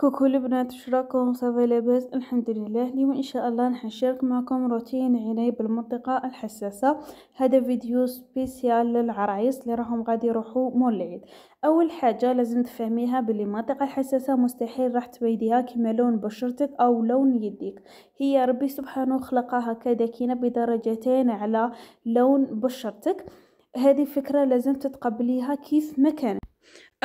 كوكو البنات شراكم صافي لاباس الحمد لله اليوم ان شاء الله راح نشارك معكم روتين عيني بالمنطقة الحساسة هذا فيديو سبيسيال للعرايس اللي راهم غادي يروحوا مول العيد اول حاجة لازم تفهميها باللي المنطقة الحساسة مستحيل راح تبيديها كما لون بشرتك او لون يديك هي ربي سبحانه خلقها كداكينة بدرجتين على لون بشرتك هذه فكرة لازم تتقبليها كيف ما كانت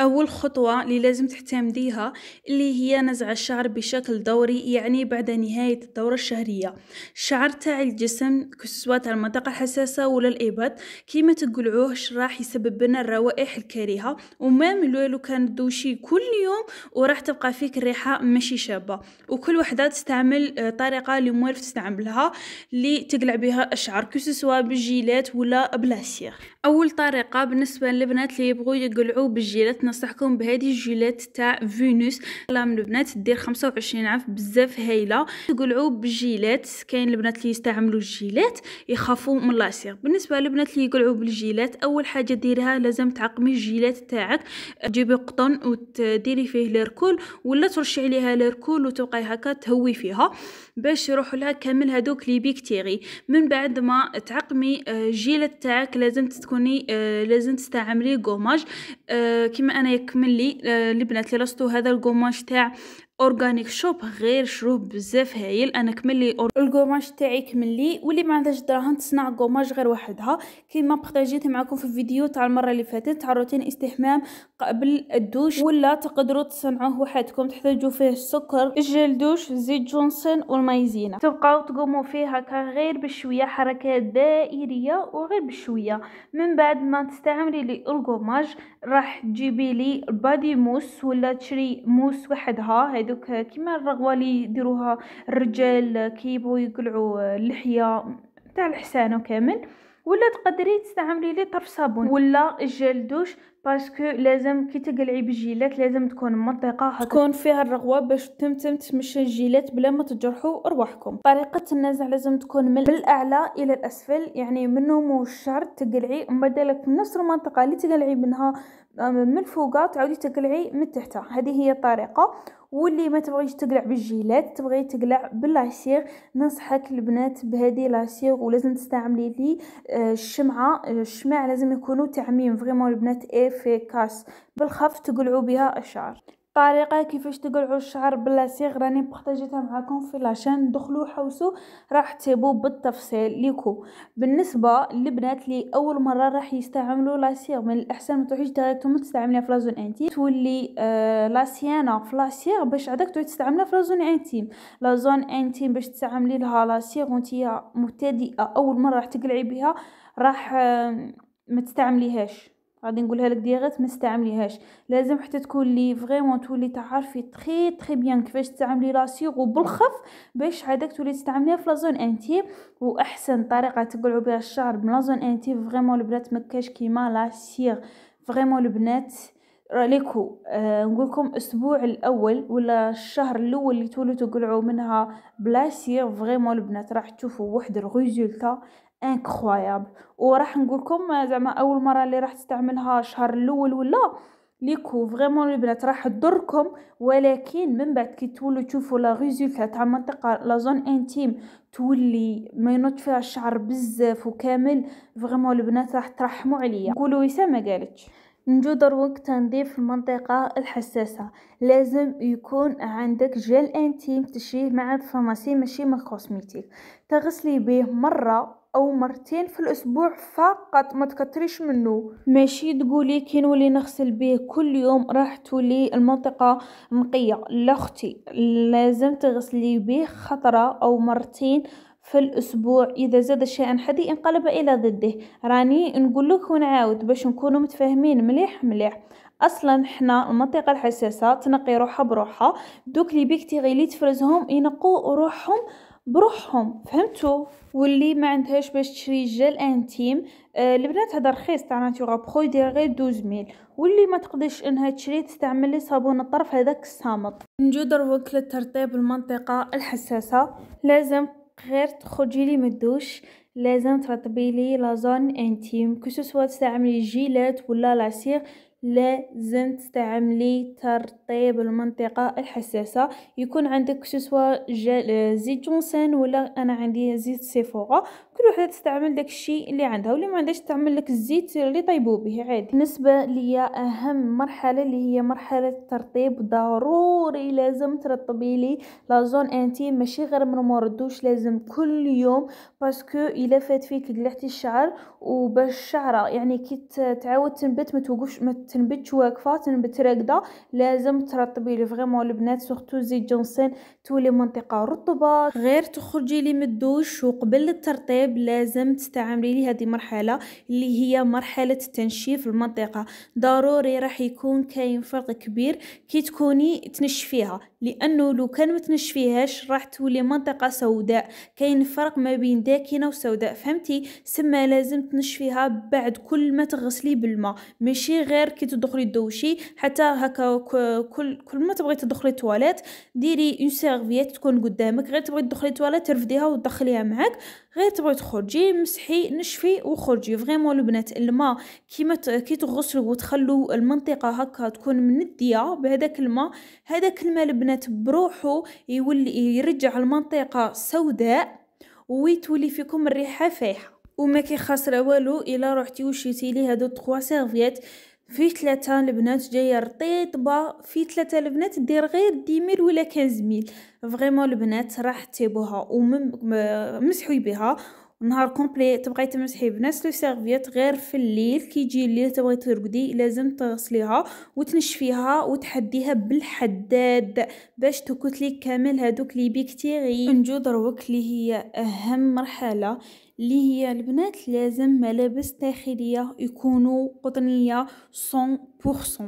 أول خطوة اللي لازم تعتمديها اللي هي نزع الشعر بشكل دوري يعني بعد نهاية الدورة الشهرية الشعر تاع الجسم كسوة تاع المنطقة الحساسة ولا الإبط كيما تقلعوهش راح يسبب لنا الروائح الكريهة وما من لو كان دوشي كل يوم وراح تبقى فيك الريحة ماشي شابة وكل وحدة تستعمل آه، طريقة اللي موالف تستعملها اللي تقلع بها الشعر كسوة بالجيلات ولا بلاسيغ أول طريقة بالنسبة للبنات اللي يبغوا يقلعوا بالجيلات ننصحكم بهذه الجيلات تاع فينوس كلام البنات دير 25 عام بزاف هايله تقلعوا بالجيلات كاين البنات اللي يستعملوا الجيلات يخافوا من لاصيغ بالنسبه للبنات اللي يقلعوا بالجيلات اول حاجه ديرها لازم تعقمي الجيلات تاعك تجيبي قطن وتديري فيه ليركول ولا ترشي عليها ليركول وتبقاي هكا تهوي فيها باش يروحوا لها كامل هذوك لي بكتيري من بعد ما تعقمي الجيلات آه، تاعك لازم تكوني آه، لازم تستعملي قماش آه، كما انا يكمل لي البنات آه، اللي راستو هذا القماش تاع اورغانيك شوب غير شروب بزاف هايل انا كمل لي الكوماج تاعي كمل لي واللي ما عندهاش دراهم تصنع كوماج غير وحدها كيما بارطاجيت معكم في الفيديو تاع المره اللي فاتت تاع روتين استحمام قبل الدوش ولا تقدروا تصنعوه وحدكم تحتاجوا فيه السكر جل دوش زيت جونسون والمايزينا تبقاو تقوموا فيه هكا غير بشويه حركات دائريه وغير بشويه من بعد ما تستعملي لي الكوماج راح تجيبي لي بادي موس ولا تشري موس وحدها هذوك كيما الرغوه اللي يديروها الرجال كيبغوا يقلعوا اللحيه تاع الحسان كامل ولا تقدري تستعملي لي طرف صابون ولا جل دوش باسكو لازم كي تقلعي بالجيلات لازم تكون منطقه حتى تكون فيها الرغوه باش تمتم تمشي الجيلات بلا ما تجرحوا ارواحكم طريقه النزع لازم تكون من الاعلى الى الاسفل يعني من نومو الشعر تقلعي من من نفس المنطقه اللي تقلعي منها من فوقها تعاودي تقلعي من تحتها هذه هي الطريقه واللي ما تبغيش تقلع بالجيلات تبغي تقلع باللاسيغ ننصحك البنات بهذه لاسيغ ولازم تستعملي لي أه، الشمعه الشمع لازم يكونوا تعميم فريمون البنات افيكاس بالخف تقلعوا بها الشعر الطريقه كيفاش تقلعوا الشعر بلا راني بارطاجيتها معكم في لاشين دخلوا حوسوا راح تسيبوا بالتفصيل ليكو بالنسبه للبنات اللي اول مره راح يستعملوا لاسيغ من الاحسن ما تروحيش ديريكتومون تستعمليها في لازون انتيم تولي آه لاسيانا في لاسيغ باش عادك تروحي تستعملها في لازون انتيم لازون انتيم باش تستعملي لها لاسيغ صيغ وانتي مبتدئه اول مره راح تقلعي بها راح آه ما تستعمليهاش غادي نقولها لك ديغات ما استعمليهاش لازم حتى تكون لي فريمون تولي تعرفي تري تري بيان كيفاش تستعملي لا سيغو بالخف باش عادك تولي تستعمليها في لازون انتيب واحسن طريقه تقلعوا بها الشعر من لازون انتيب فريمون البنات ما كاش كيما لا سيغ فريمون البنات راليكو أه نقول لكم الاسبوع الاول ولا الشهر الاول اللي تولوا تقلعوا منها بلا سيغ فريمون البنات راح تشوفوا واحد الريزولتا انكرويابل وراح نقولكم زعما اول مره اللي راح تستعملها الشهر الاول ولا ليكو فريمون البنات راح تضركم ولكن من بعد كي تولوا تشوفوا لا ريزولتا تاع المنطقه لا زون انتيم تولي ما ينوض فيها الشعر بزاف وكامل فريمون البنات راح ترحموا عليا قولوا وسام ما قالتش نجو دروك تنظيف المنطقة الحساسة لازم يكون عندك جل انتيم تشيه مع الفرماسي ماشي من الكوسميتيك تغسلي به مرة أو مرتين في الأسبوع فقط ما تكتريش منه ماشي تقولي كي نولي نغسل به كل يوم راح تولي المنطقة نقية لا اختي لازم تغسلي به خطرة أو مرتين في الأسبوع إذا زاد شيئا حدي انقلب إلى ضده راني نقول لك ونعاود باش نكونوا متفاهمين مليح مليح اصلا حنا المنطقه الحساسه تنقي روحها بروحها دوك لي بكتيري اللي تفرزهم ينقوا روحهم بروحهم فهمتوا واللي ما عندهاش باش تشري جل انتيم آه البنات هذا رخيص تاع ناتورا برو يدير غير 12000 واللي ما تقدرش انها تشري تستعمل لي صابون الطرف هذاك الصامت نجو دروك للترطيب المنطقه الحساسه لازم غير تخرجي لي من الدوش لازم ترطبي لي لازون انتيم كو تستعملي جيلات ولا لاسير لازم تستعملي ترطيب المنطقة الحساسة يكون عندك سوسوا زيت جونسون ولا انا عندي زيت سيفورا كل وحده تستعمل داك الشيء اللي عندها واللي ما عندهاش تعمل لك الزيت اللي طيبوا به عادي بالنسبه ليا اهم مرحله اللي هي مرحله الترطيب ضروري لازم ترطبي لي لا زون انتيم ماشي غير من الدوش لازم كل يوم باسكو الا فات فيك قلعتي الشعر وباش الشعره يعني كي تعاود تنبت ما توقفش ما تنبتش واقفه تنبت راكده لازم ترطبي لي فريمون البنات سورتو زيت جونسين تولي منطقه رطبه غير تخرجي لي من الدوش وقبل الترطيب الكلاب لازم تستعملي لي هذه مرحله اللي هي مرحله تنشيف المنطقه ضروري راح يكون كاين فرق كبير كي تكوني تنشفيها لانه لو كان ما تنشفيهاش راح تولي منطقه سوداء كاين فرق ما بين داكنه وسوداء فهمتي سما لازم تنشفيها بعد كل ما تغسلي بالماء ماشي غير كي تدخلي الدوشي حتى هكا كل كل ما تبغي تدخلي التواليت ديري اون سيرفيت تكون قدامك غير تبغي تدخلي التواليت ترفديها وتدخليها معاك غير تبغي تخرجي مسحي نشفي وخرجي فريمون البنات الماء كيما كي تغسلوا وتخلو المنطقه هكا تكون منديه بهذاك الماء هذاك الماء البنات بروحو يولي يرجع المنطقه سوداء ويتولي فيكم الريحه فايحه وما كيخسر والو الا رحتي وشيتي لي هادو 3 سيرفيات في ثلاثة البنات جاية رطيطبة في ثلاثة البنات دير غير ديميل ولا كنزميل فريمون البنات راح تيبوها ومسحوا بها نهار كومبلي تبقاي تمسحي بنفس لو سيرفيت غير في الليل كيجي الليل تبغي ترقدي لازم تغسليها وتنشفيها وتحديها بالحداد باش تكتلي كامل هادوك لي بكتيري نجو دروك اللي هي اهم مرحله اللي هي البنات لازم ملابس داخليه يكونوا قطنيه 100%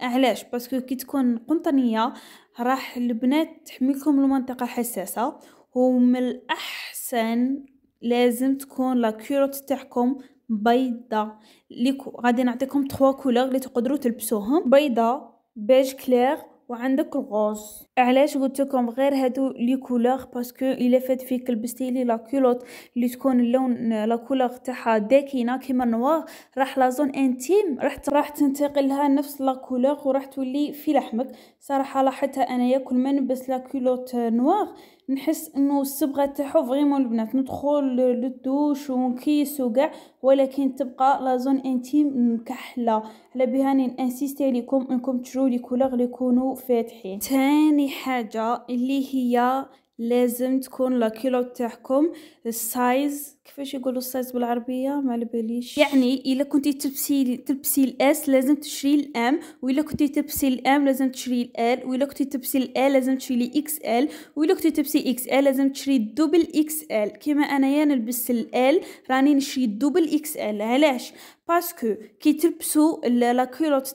علاش باسكو كي تكون قطنيه راح البنات تحميكم المنطقه حساسه ومن الاحسن لازم تكون لا كيروت تاعكم بيضة ليكو غادي نعطيكم 3 كولور اللي تقدروا تلبسوهم بيضة بيج كلير وعندك الغوز علاش قلت لكم غير هادو لي كولور باسكو الا فات فيك لبستي لي لا كولوت اللي تكون اللون لا كولور تاعها داكنه كيما نوار راح لا زون انتيم راح راح تنتقل لها نفس لا كولور وراح تولي في لحمك صراحه لاحظتها انايا كل ما نلبس لا كولوت نوار نحس انه الصبغه تاعو فريمون البنات ندخل للدوش ونكيس وكاع ولكن تبقى لا زون انتيم مكحله على بها انسيستي عليكم انكم تشرو لي كولور اللي يكونوا فاتحين ثاني حاجة اللي هي لازم تكون لاكيلو تاعكم السايز كيفاش يقولوا السايز بالعربيه ما لبليش يعني الا كنتي تلبسي تلبسي الاس لازم تشري الام والا كنتي تلبسي الام لازم تشري الال والا كنتي تلبسي الال لازم تشري لي اكس ال والا كنتي تلبسي اكس ال لازم تشري دوبل اكس ال كيما انايا نلبس الال راني نشري دوبل اكس ال علاش باسكو كي تلبسوا لا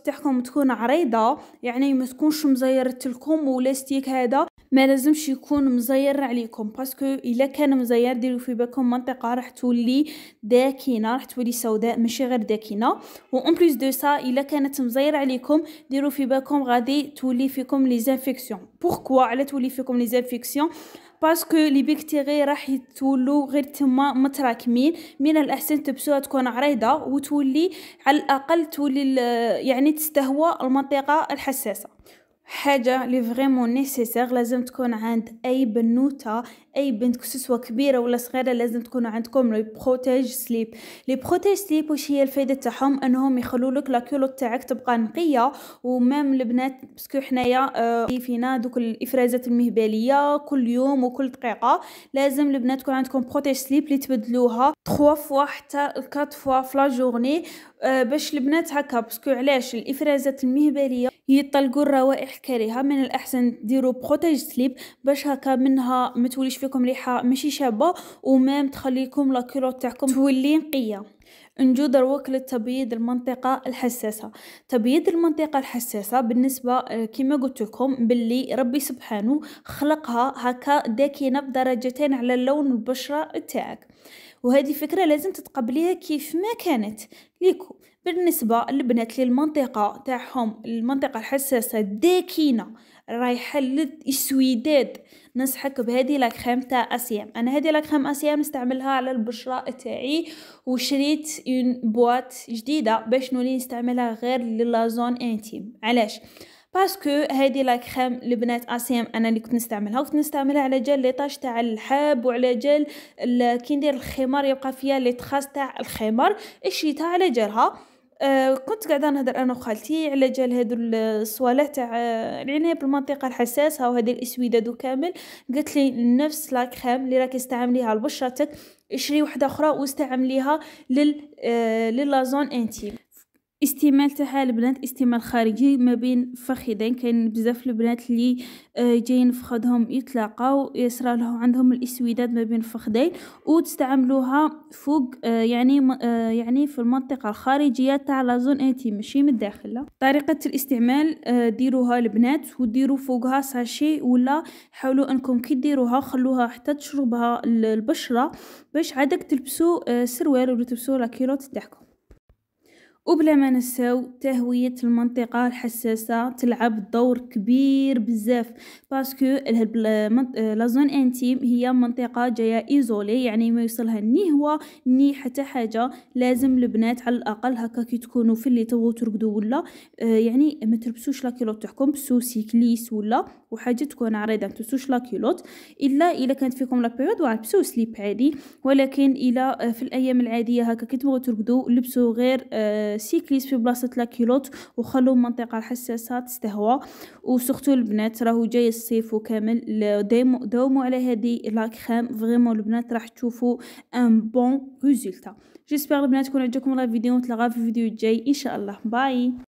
تاعكم تكون عريضه يعني ما تكونش مزيرت لكم ولاستيك هذا ما لازمش يكون مزير عليكم باسكو الا كان مزير ديروا في بالكم منطقه راح تولي داكنه راح تولي سوداء ماشي غير داكنه وان بليس دو سا الا كانت مزير عليكم ديروا في بالكم غادي تولي فيكم لي زانفيكسيون بوركو على تولي فيكم لي زانفيكسيون باسكو لي بكتيري راح يتولوا غير تما متراكمين من الاحسن تبسوها تكون عريضه وتولي على الاقل تولي يعني تستهوى المنطقه الحساسه حاجة لي فريمون نيسيسيغ لازم تكون عند أي بنوتة أي بنت سوا كبيرة ولا صغيرة لازم تكون عندكم لي بروتيج سليب لي بروتيج سليب واش هي الفايدة تاعهم أنهم يخلولك لاكيولوت تاعك تبقى نقية ومام البنات باسكو حنايا آه فينا دوك الإفرازات المهبلية كل يوم وكل دقيقة لازم البنات تكون عندكم بروتيج سليب لي تبدلوها 3 فوا حتى 4 فوا فلا جورني آه باش البنات هكا باسكو علاش الإفرازات المهبلية يطلقوا الروائح كريهه من الاحسن ديروا بروتيج سليب باش هكا منها ما توليش فيكم ريحه ماشي شابه ومام تخليكم لا تاعكم تولي نقيه نجو دروك للتبييض المنطقة الحساسة تبييض المنطقة الحساسة بالنسبة آه، كما قلت لكم باللي ربي سبحانه خلقها هكا داكنة بدرجتين على لون البشرة تاعك وهذه الفكرة لازم تتقبليها كيف ما كانت ليكو بالنسبة للبنات للمنطقة تاعهم المنطقة الحساسة داكينة رايحة للسويداد ننصحك بهذه لاكريم تاع اسيام انا هذه لاكريم اسيام نستعملها على البشرة تاعي وشريت اون بوات جديدة باش نولي نستعملها غير للازون انتيم علاش باسكو هذه لا كريم البنات اسيام انا اللي كنت نستعملها وكنت نستعملها على جال ليطاج تاع الحاب وعلى جال كي ندير الخمار يبقى فيها لي تراس تاع الخمار شريتها على جالها أه كنت قاعده نهضر انا وخالتي على جال هادو الصوالح تاع العنايه آه، بالمنطقه الحساسه وهذه الاسويده دو كامل قالت لي نفس لا كريم اللي راكي تستعمليها لبشرتك اشري وحده اخرى واستعمليها لل آه للازون انتيم استعمال تاعها البنات استعمال خارجي ما بين فخذين كاين بزاف البنات اللي آه، جايين فخذهم يتلاقاو يصرا له عندهم الاسوداد ما بين فخذين وتستعملوها فوق آه، يعني آه، يعني في المنطقه الخارجيه تاع لازون انتي ماشي من الداخل طريقه الاستعمال ديروها البنات وديروا فوقها ساشي ولا حاولوا انكم كي ديروها خلوها حتى تشربها البشره باش عادك تلبسوا سروال ولا تلبسوا لاكيلوت تاعكم وبلا ما نساو تهوية المنطقة الحساسة تلعب دور كبير بزاف باسكو آه، لا زون انتيم هي منطقة جاية ايزولي يعني ما يوصلها ني هو ني حتى حاجة لازم البنات على الاقل هكا كي تكونوا في اللي تو ترقدوا ولا آه، يعني ما تلبسوش لاكيلوت تاعكم بسوسي كليس ولا وحاجة تكون عريضة ما تلبسوش لاكيلوت الا الا كانت فيكم لا بيريود وعلبسوا سليب عادي ولكن الا آه، في الايام العادية هكا كي تبغوا ترقدوا لبسوا غير آه سيكليس في بلاصه لاكيلوت وخلو المنطقه الحساسه تستهوى وسورتو البنات راهو جاي الصيف وكامل دوموا على هذه لا كريم البنات راح تشوفوا ان بون ريزولتا جيسبر البنات تكون عجبكم لا فيديو نتلاقاو في الفيديو الجاي ان شاء الله باي